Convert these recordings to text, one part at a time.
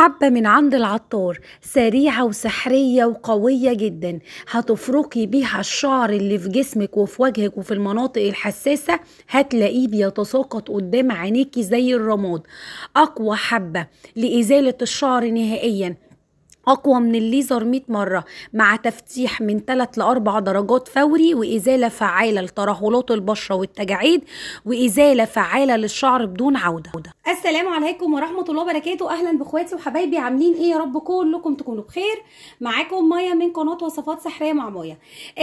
حبة من عند العطار سريعة وسحرية وقوية جدا هتفركي بيها الشعر اللي في جسمك وفي وجهك وفي المناطق الحساسة هتلاقيه بيتساقط قدام عينيكي زي الرماد أقوى حبة لإزالة الشعر نهائيا أقوى من الليزر 100 مرة مع تفتيح من 3 ل 4 درجات فوري وإزالة فعالة لترهلات البشرة والتجاعيد وإزالة فعالة للشعر بدون عودة السلام عليكم ورحمة الله وبركاته أهلا بإخواتي وحبايبي عاملين إيه يا رب كلكم تكونوا بخير معاكم مايا من قناة وصفات سحرية مع مايا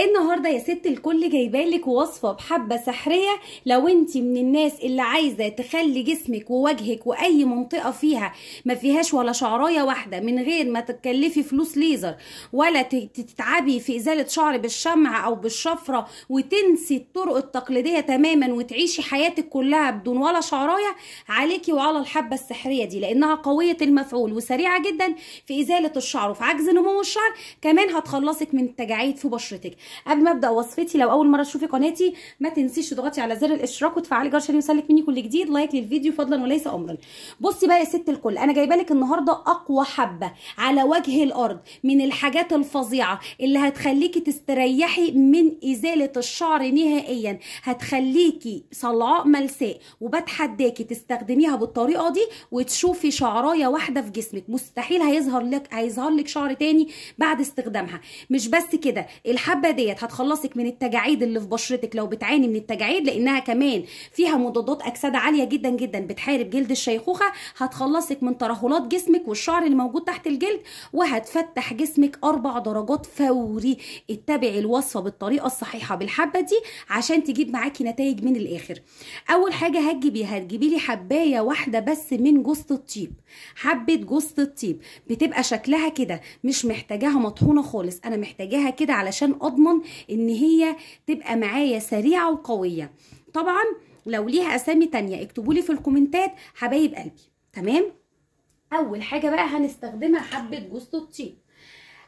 النهاردة يا ست الكل جايبالك وصفة بحبة سحرية لو أنت من الناس اللي عايزة تخلي جسمك ووجهك وأي منطقة فيها ما فيهاش ولا شعراية واحدة من غير ما تتكلم تكلفي فلوس ليزر ولا تتعبي في ازاله شعر بالشمع او بالشفره وتنسي الطرق التقليديه تماما وتعيشي حياتك كلها بدون ولا شعرايه عليكي وعلى الحبه السحريه دي لانها قويه المفعول وسريعه جدا في ازاله الشعر وفي عجز نمو الشعر كمان هتخلصك من التجاعيد في بشرتك قبل ما ابدا وصفتي لو اول مره تشوفي قناتي ما تنسيش تضغطي على زر الاشتراك وتفعلي جرس يوصلك مني كل جديد لايك للفيديو فضلا وليس امرا بصي بقى يا ست الكل انا جايبه لك النهارده اقوى حبه على وجه وجه الارض من الحاجات الفظيعه اللي هتخليكي تستريحي من ازاله الشعر نهائيا هتخليكي صلعاء ملساء وبتحداكي تستخدميها بالطريقه دي وتشوفي شعرايه واحده في جسمك مستحيل هيظهر لك هيظهر لك شعر تاني بعد استخدامها مش بس كده الحبه ديت هتخلصك من التجاعيد اللي في بشرتك لو بتعاني من التجاعيد لانها كمان فيها مضادات اكسده عاليه جدا جدا بتحارب جلد الشيخوخه هتخلصك من ترهلات جسمك والشعر اللي موجود تحت الجلد وهتفتح جسمك اربع درجات فوري اتبعي الوصفه بالطريقه الصحيحه بالحبه دي عشان تجيب معاكي نتائج من الاخر اول حاجه هتجيبيها هتجيبي لي حبايه واحده بس من جوز الطيب حبه جوز الطيب بتبقى شكلها كده مش محتاجاها مطحونه خالص انا محتاجاها كده علشان اضمن ان هي تبقى معايا سريعه وقويه طبعا لو ليها اسامي تانية اكتبولي في الكومنتات حبايب قلبي تمام اول حاجه بقى هنستخدمها حبه جوز الطيب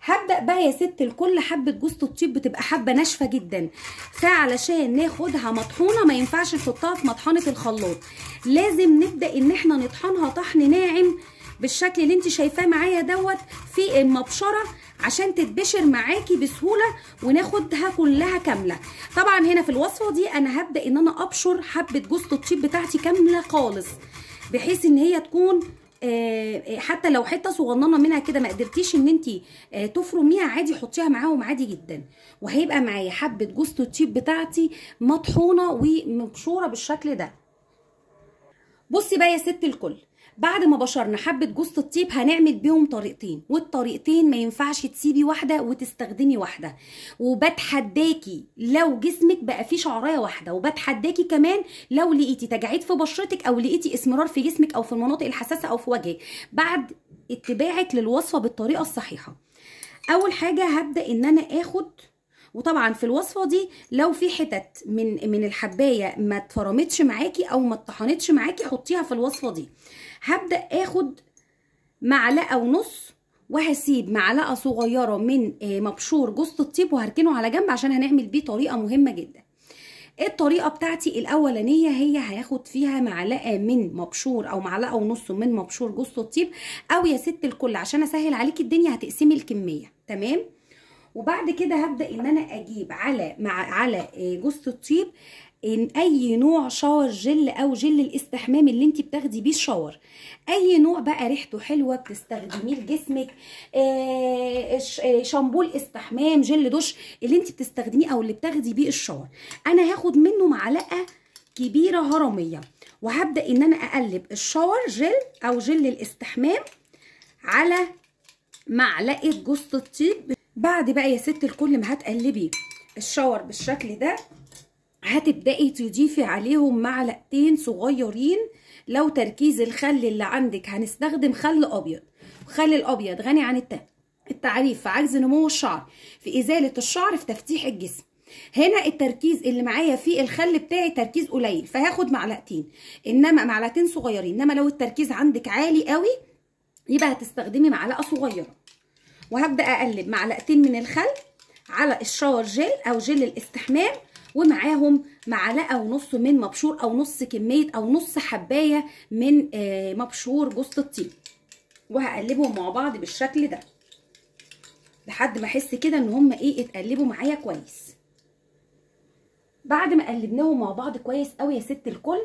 هبدا بقى يا ست لكل حبه جوز الطيب بتبقى حبه ناشفه جدا فعلشان ناخدها مطحونه ما ينفعش نحطها في مطحنه الخلاط لازم نبدا ان احنا نطحنها طحن ناعم بالشكل اللي انت شايفاه معايا دوت في المبشره عشان تتبشر معاكي بسهوله وناخدها كلها كامله طبعا هنا في الوصفه دي انا هبدا ان انا ابشر حبه جوز الطيب بتاعتي كامله خالص بحيث ان هي تكون آه، آه، حتى لو حته صغننه منها كده ما قدرتيش ان انت آه، تفرميها عادي حطيها معاهم عادي جدا وهيبقى معايا حبه جوز التيب بتاعتي مطحونه ومبشوره بالشكل ده بصي بقى يا ست الكل بعد ما بشرنا حبه جوز الطيب هنعمل بيهم طريقتين والطريقتين ما ينفعش تسيبي واحده وتستخدمي واحده وبتحداكي لو جسمك بقى فيه شعرايه واحده وبتحداكي كمان لو لقيتي تجاعيد في بشرتك او لقيتي اسمرار في جسمك او في المناطق الحساسه او في وجهك بعد اتباعك للوصفه بالطريقه الصحيحه اول حاجه هبدا ان انا اخد وطبعا في الوصفه دي لو في حتت من من الحبايه ما اتفرمتش معاكي او ما اتطحنتش معاكي حطيها في الوصفه دي هبدأ اخد معلقة ونص وهسيب معلقة صغيرة من آه، مبشور جوز الطيب وهركنه على جنب عشان هنعمل بيه طريقة مهمة جدا الطريقة بتاعتي الأولانية هي هياخد فيها معلقة من مبشور أو معلقة ونص من مبشور جوز الطيب أو يا ست الكل عشان أسهل عليكي الدنيا هتقسمي الكمية تمام وبعد كده هبدأ إن أنا أجيب على مع على آه، جوز الطيب ان اي نوع شاور جل او جل الاستحمام اللي انت بتاخدي بيه الشاور اي نوع بقى ريحته حلوه بتستخدميه لجسمك آه، آه، شامبو الاستحمام جل دش اللي انت بتستخدميه او اللي بتاخدي بيه الشاور انا هاخد منه معلقه كبيره هرميه وهبدا ان انا اقلب الشاور جل او جل الاستحمام على معلقه جوز الطيب بعد بقى يا ست الكل ما هتقلبي الشاور بالشكل ده هتبدأي تضيفي عليهم معلقتين صغيرين لو تركيز الخل اللي عندك هنستخدم خل أبيض الخل الأبيض غني عن التعريف في عجز نمو الشعر في إزالة الشعر في تفتيح الجسم هنا التركيز اللي معايا فيه الخل بتاعي تركيز قليل فهاخد معلقتين انما معلقتين صغيرين انما لو التركيز عندك عالي قوي يبقى هتستخدمي معلقه صغيره وهبدا اقلب معلقتين من الخل على الشاور جيل او جيل الاستحمام ومعاهم معلقه ونص من مبشور او نص كميه او نص حبايه من آه، مبشور جوز الطيب وهقلبهم مع بعض بالشكل ده لحد ما احس كده ان هم ايه اتقلبوا معايا كويس بعد ما قلبناهم مع بعض كويس قوي يا ست الكل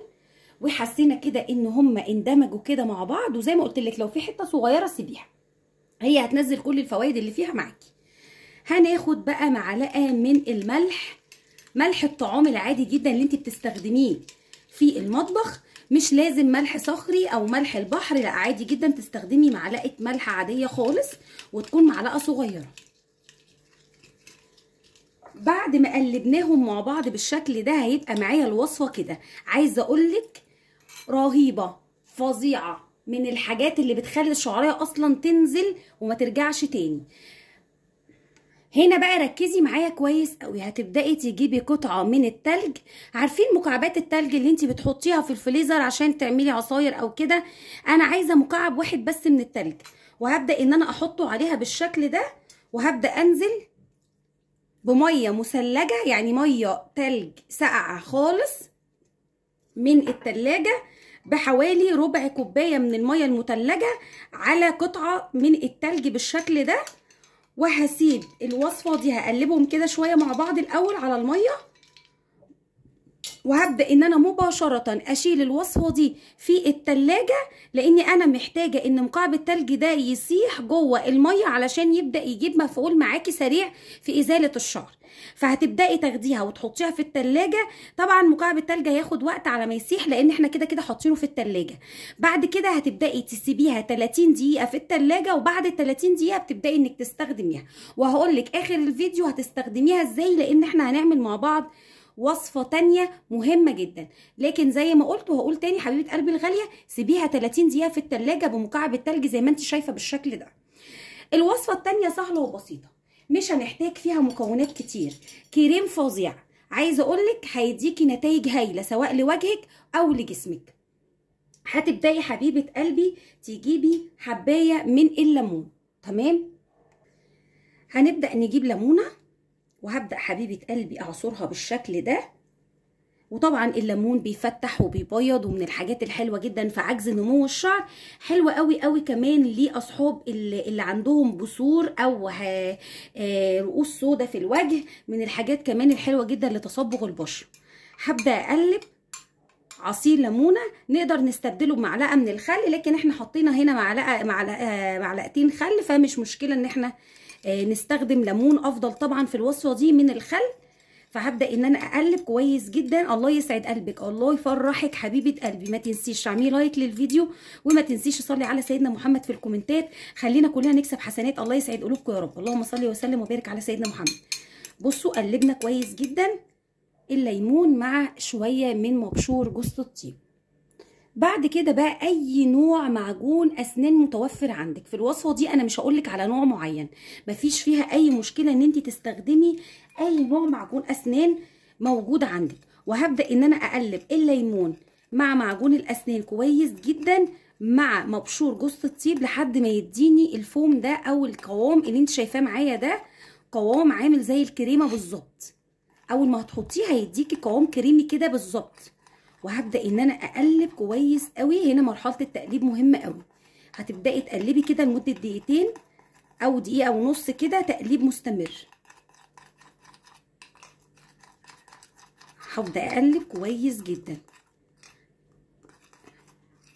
وحسينا كده ان هم اندمجوا كده مع بعض وزي ما قلت لك لو في حته صغيره سيبيها هي هتنزل كل الفوائد اللي فيها معاكي هناخد بقى معلقه من الملح ملح الطعام العادي جدا اللي انت بتستخدميه في المطبخ مش لازم ملح صخري او ملح البحر لا عادي جدا تستخدمي معلقه ملح عاديه خالص وتكون معلقه صغيره بعد ما قلبناهم مع بعض بالشكل ده هيبقى معايا الوصفه كده عايزه اقولك رهيبه فظيعه من الحاجات اللي بتخلي الشعريه اصلا تنزل وما ترجعش تاني هنا بقى ركزي معايا كويس قوي هتبداي تجيبي قطعه من التلج عارفين مكعبات التلج اللي انت بتحطيها في الفليزر عشان تعملي عصاير او كده انا عايزه مكعب واحد بس من التلج وهبدا ان انا احطه عليها بالشكل ده وهبدا انزل بميه مثلجه يعني ميه تلج ساقعه خالص من التلاجة بحوالي ربع كوبايه من الميه المثلجه على قطعه من التلج بالشكل ده وهسيب الوصفه دي هقلبهم كده شويه مع بعض الاول على الميه وهبدأ ان انا مباشرة اشيل الوصفة دي في التلاجة لاني انا محتاجة ان مكعب التلج ده يسيح جوه المية علشان يبدأ يجيب مفعول معاكي سريع في ازالة الشعر فهتبدأي تاخديها وتحطيها في التلاجة طبعا مكعب التلج هياخد وقت على ما يسيح لان احنا كده كده حاطينه في التلاجة بعد كده هتبدأي تسيبيها 30 دقيقة في التلاجة وبعد ال 30 دقيقة بتبدأي انك تستخدميها وهقولك اخر الفيديو هتستخدميها ازاي لان احنا هنعمل مع بعض وصفه تانية مهمه جدا لكن زي ما قلت وهقول تاني حبيبه قلبي الغاليه سيبيها 30 دقيقه في التلاجة بمكعب التلج زي ما انت شايفه بالشكل ده الوصفه التانية سهله وبسيطه مش هنحتاج فيها مكونات كتير كريم فظيع عايزه اقولك هيديكي نتائج هايله سواء لوجهك او لجسمك هتبداي حبيبه قلبي تجيبي حبايه من الليمون تمام هنبدا نجيب ليمونه وهبدأ حبيبة قلبي أعصرها بالشكل ده وطبعا الليمون بيفتح وبيبيض ومن الحاجات الحلوه جدا في عجز نمو الشعر حلوه قوي قوي كمان لاصحاب اللي, اللي عندهم بثور او آه، رؤوس سودة في الوجه من الحاجات كمان الحلوه جدا لتصبغ البشره هبدا اقلب عصير ليمونه نقدر نستبدله بمعلقه من الخل لكن احنا حطينا هنا معلقه آه، معلقتين خل فمش مشكله ان احنا آه، نستخدم ليمون افضل طبعا في الوصفه دي من الخل فهبدا ان انا اقلب كويس جدا الله يسعد قلبك الله يفرحك حبيبه قلبي ما تنسيش تعملي لايك للفيديو وما تنسيش صلي على سيدنا محمد في الكومنتات خلينا كلنا نكسب حسنات الله يسعد قلوبكم يا رب اللهم صل وسلم وبارك على سيدنا محمد بصوا قلبنا كويس جدا الليمون مع شويه من مبشور جوز الطيب بعد كده بقى اي نوع معجون اسنان متوفر عندك في الوصفه دي انا مش هقولك على نوع معين مفيش فيها اي مشكله ان انت تستخدمي اي نوع معجون اسنان موجود عندك وهبدا ان انا اقلب الليمون مع معجون الاسنان كويس جدا مع مبشور جثة الطيب لحد ما يديني الفوم ده او القوام اللي انت شايفاه معايا ده قوام عامل زي الكريمه بالظبط اول ما هتحطيه هيديكي قوام كريمي كده بالظبط وهبدا ان انا اقلب كويس قوي هنا مرحله التقليب مهمه قوي هتبداي تقلبي كده لمده دقيقتين او دقيقه ونص كده تقليب مستمر هبدا اقلب كويس جدا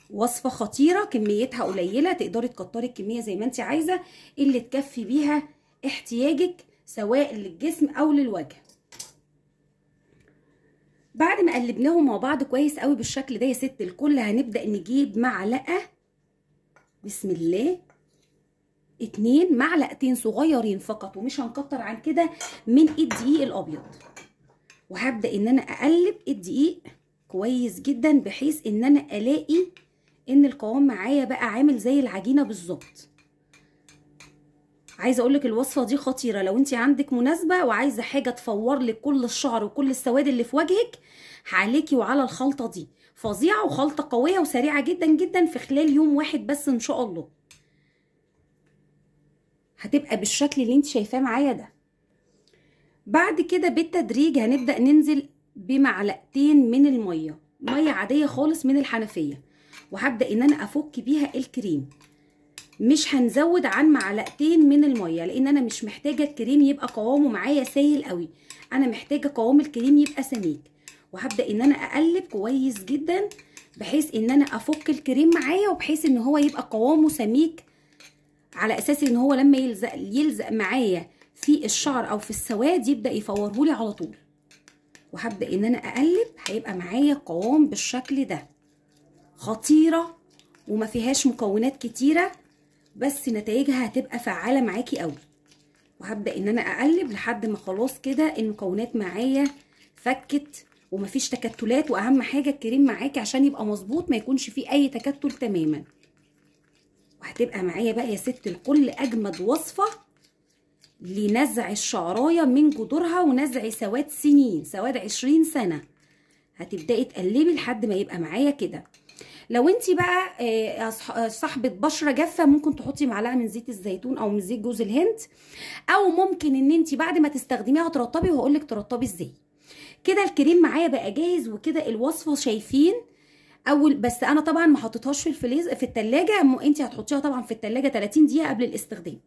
وصفه خطيره كميتها قليله تقدري تكتري الكميه زي ما انت عايزه اللي تكفي بيها احتياجك سواء للجسم او للوجه بعد ما قلبناهم مع بعض كويس قوي بالشكل ده يا ست الكل هنبدا نجيب معلقه بسم الله اتنين معلقتين صغيرين فقط ومش هنكتر عن كده من الدقيق الابيض وهبدا ان انا اقلب الدقيق كويس جدا بحيث ان انا الاقي ان القوام معايا بقى عامل زي العجينه بالظبط عايزه اقول لك الوصفه دي خطيره لو انت عندك مناسبه وعايزه حاجه تفور لك كل الشعر وكل السواد اللي في وجهك عليكي وعلى الخلطه دي فظيعه وخلطه قويه وسريعه جدا جدا في خلال يوم واحد بس ان شاء الله هتبقى بالشكل اللي انت شايفاه معايا ده بعد كده بالتدريج هنبدا ننزل بمعلقتين من الميه ميه عاديه خالص من الحنفيه وهبدا ان انا افك بيها الكريم مش هنزود عن معلقتين من الميه لان انا مش محتاجه الكريم يبقى قوامه معايا سايل قوي انا محتاجه قوام الكريم يبقى سميك وهبدا ان انا اقلب كويس جدا بحيث ان انا افك الكريم معايا وبحيث ان هو يبقى قوامه سميك على اساس ان هو لما يلزق يلزق معايا في الشعر او في السواد يبدا يفورهولي على طول وهبدا ان انا اقلب هيبقى معايا قوام بالشكل ده خطيره وما فيهاش مكونات كتيره بس نتائجها هتبقى فعالة معاكي قوي وهبدأ ان انا اقلب لحد ما خلاص كده المكونات معايا فكت ومفيش تكتلات واهم حاجة الكريم معاكي عشان يبقى مظبوط ما يكونش فيه اي تكتل تماما وهتبقى معايا بقى يا ست الكل اجمد وصفة لنزع الشعراية من جذورها ونزع سواد سنين سواد عشرين سنة هتبدأي تقلبي لحد ما يبقى معايا كده لو انت بقى آه، آه، صاحبه بشره جافه ممكن تحطي معلقه من زيت الزيتون او من زيت جوز الهند او ممكن ان انت بعد ما تستخدميها ترطبي وهقول لك ترطبي ازاي كده الكريم معايا بقى جاهز وكده الوصفه شايفين اول بس انا طبعا ما حطيتهاش في الفليز في الثلاجه انت هتحطيها طبعا في الثلاجه 30 دقيقه قبل الاستخدام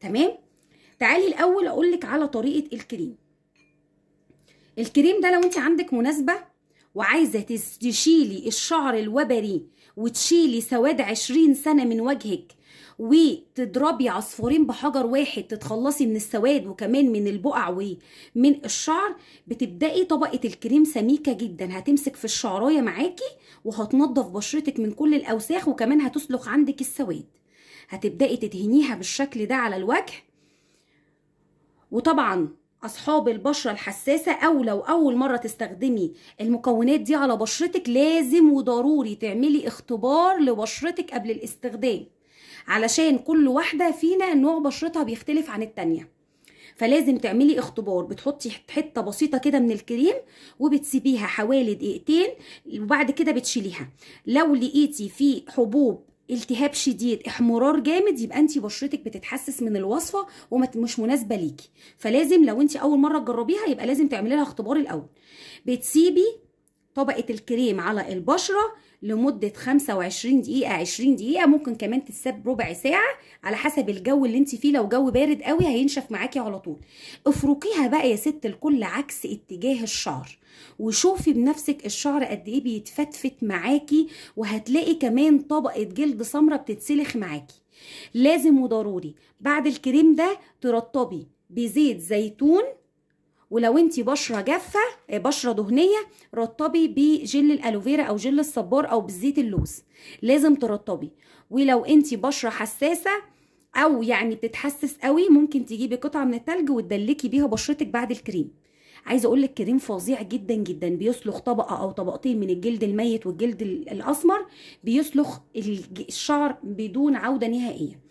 تمام تعالي الاول اقول لك على طريقه الكريم الكريم ده لو انت عندك مناسبه وعايزة تشيلي الشعر الوبري وتشيلي سواد عشرين سنة من وجهك وتضربي عصفورين بحجر واحد تتخلصي من السواد وكمان من البقع ومن الشعر بتبدأي طبقة الكريم سميكة جدا هتمسك في الشعراية معاكي وهتنضف بشرتك من كل الأوساخ وكمان هتسلخ عندك السواد هتبدأي تدهنيها بالشكل ده على الوجه وطبعا اصحاب البشره الحساسه او لو اول مره تستخدمي المكونات دي على بشرتك لازم وضروري تعملي اختبار لبشرتك قبل الاستخدام علشان كل واحده فينا نوع بشرتها بيختلف عن التانيه فلازم تعملي اختبار بتحطي حته بسيطه كده من الكريم وبتسيبيها حوالي دقيقتين وبعد كده بتشيليها لو لقيتي في حبوب التهاب شديد احمرار جامد يبقى انت بشرتك بتتحسس من الوصفه ومش مناسبه ليكي فلازم لو انت اول مره تجربيها يبقى لازم تعملي لها اختبار الاول بتسيبي طبقة الكريم على البشرة لمدة 25 دقيقة 20 دقيقة ممكن كمان تتساب ربع ساعة على حسب الجو اللي انت فيه لو جو بارد قوي هينشف معاكي على طول افركيها بقى يا ست الكل عكس اتجاه الشعر وشوفي بنفسك الشعر قد ايه بيتفتفت معاكي وهتلاقي كمان طبقة جلد سمرة بتتسلخ معاكي لازم وضروري بعد الكريم ده ترطبي بزيت زيتون ولو انت بشره جافه آه، بشره دهنيه رطبي بجل الالوفيرا او جل الصبار او بزيت اللوز لازم ترطبي ولو انت بشره حساسه او يعني بتتحسس قوي ممكن تجيبي قطعه من التلج وتدلكي بيها بشرتك بعد الكريم عايزه اقول لك كريم فظيع جدا جدا بيسلخ طبقه او طبقتين من الجلد الميت والجلد الاسمر بيسلخ الشعر بدون عوده نهائيه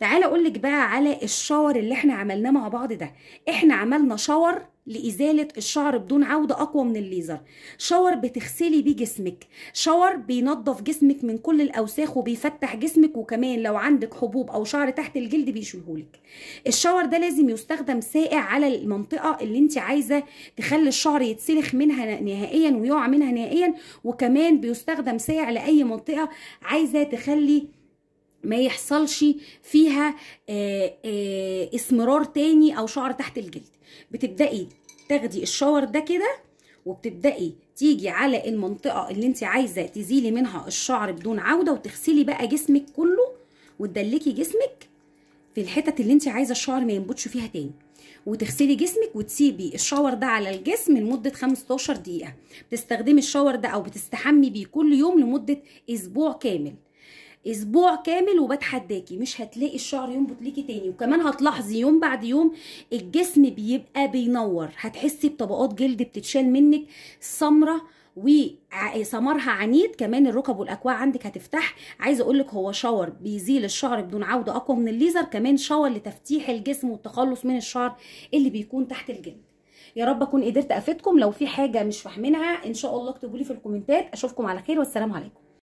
تعالى اقول لك بقى على الشاور اللي احنا عملناه مع بعض ده احنا عملنا شاور لإزالة الشعر بدون عودة أقوى من الليزر شاور بتغسلي بيه جسمك شاور بينظف جسمك من كل الأوساخ وبيفتح جسمك وكمان لو عندك حبوب أو شعر تحت الجلد بيشيلهولك الشاور ده لازم يستخدم سائع على المنطقة اللي انت عايزة تخلي الشعر يتسلخ منها نهائيا ويقع منها نهائيا وكمان بيستخدم سائع لأي منطقة عايزة تخلي ما يحصلش فيها اسمرار آه، آه، تاني او شعر تحت الجلد بتبدأي تاخدي الشاور ده كده وبتبدأي تيجي على المنطقة اللي انت عايزة تزيلي منها الشعر بدون عودة وتغسلي بقى جسمك كله وتدلكي جسمك في الحتت اللي انت عايزة الشعر ما ينبتش فيها تاني وتغسلي جسمك وتسيبي الشاور ده على الجسم لمدة 15 دقيقة بتستخدمي الشاور ده او بتستحمي بيه كل يوم لمدة اسبوع كامل اسبوع كامل وبتحداكي مش هتلاقي الشعر ينبت ليكي تاني وكمان هتلاحظي يوم بعد يوم الجسم بيبقى بينور هتحسي بطبقات جلد بتتشال منك سمره وسمرها عنيد كمان الركب والاكواع عندك هتفتح عايزه اقول لك هو شاور بيزيل الشعر بدون عوده اقوى من الليزر كمان شاور لتفتيح الجسم والتخلص من الشعر اللي بيكون تحت الجلد يا رب اكون قدرت افيدكم لو في حاجه مش فاهمينها ان شاء الله اكتبوا لي في الكومنتات اشوفكم على خير والسلام عليكم